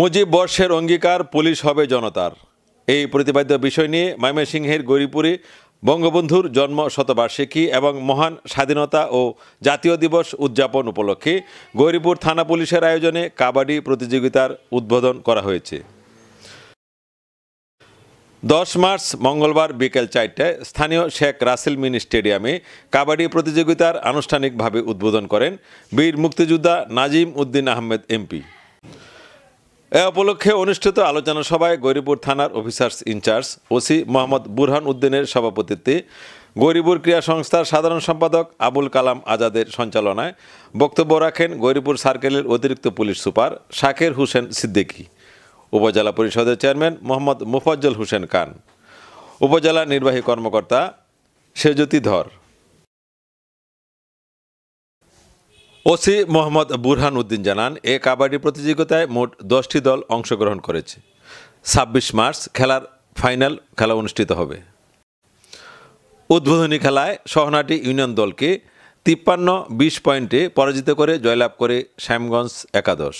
মুজিব বর্ষের অঙ্গীকার পুলিশ হবে জনতার এই প্রতিপাদ্য বিষয় নিয়ে ময়মনসিংহের গৌরীপুরে বঙ্গবন্ধুর জন্ম শতবার্ষিকী এবং মহান স্বাধীনতা ও জাতীয় দিবস উদযাপন উপলক্ষে গৌরীপুর থানা পুলিশের আয়োজনে কাবাডি প্রতিযোগিতার উদ্বোধন করা হয়েছে দশ মার্চ মঙ্গলবার বিকেল চারটায় স্থানীয় শেখ রাসেল মিনি স্টেডিয়ামে কাবাডি প্রতিযোগিতার আনুষ্ঠানিকভাবে উদ্বোধন করেন বীর মুক্তিযোদ্ধা নাজিম উদ্দিন আহমেদ এমপি এ উপলক্ষে অনুষ্ঠিত আলোচনা সভায় গৌরীপুর থানার officers in charge OC Mohammad Burhan উদ্দিনের সভাপতিত্বে গৌরীপুর ক্রিয়া সংস্থার সাধারণ সম্পাদক আবুল কালাম আজাদের সঞ্চালনায় বক্তব্য রাখেন গৌরীপুর সার্কেলের অতিরিক্ত পুলিশ সুপার শাকের হোসেন সিদ্দিকী উপজেলা পরিষদের চেয়ারম্যান মোহাম্মদ মুফাজ্জল হোসেন খান উপজেলা নির্বাহী কর্মকর্তা সেজতি ধর ওসি মোহাম্মদ বুরহান উদ্দিন জানান এ কাবাডি প্রতিযোগিতায় মোট দশটি দল অংশগ্রহণ করেছে ছাব্বিশ মার্চ খেলার ফাইনাল খেলা অনুষ্ঠিত হবে উদ্বোধনী খেলায় সহনাটি ইউনিয়ন দলকে তিপ্পান্ন বিশ পয়েন্টে পরাজিত করে জয়লাভ করে শ্যামগঞ্জ একাদশ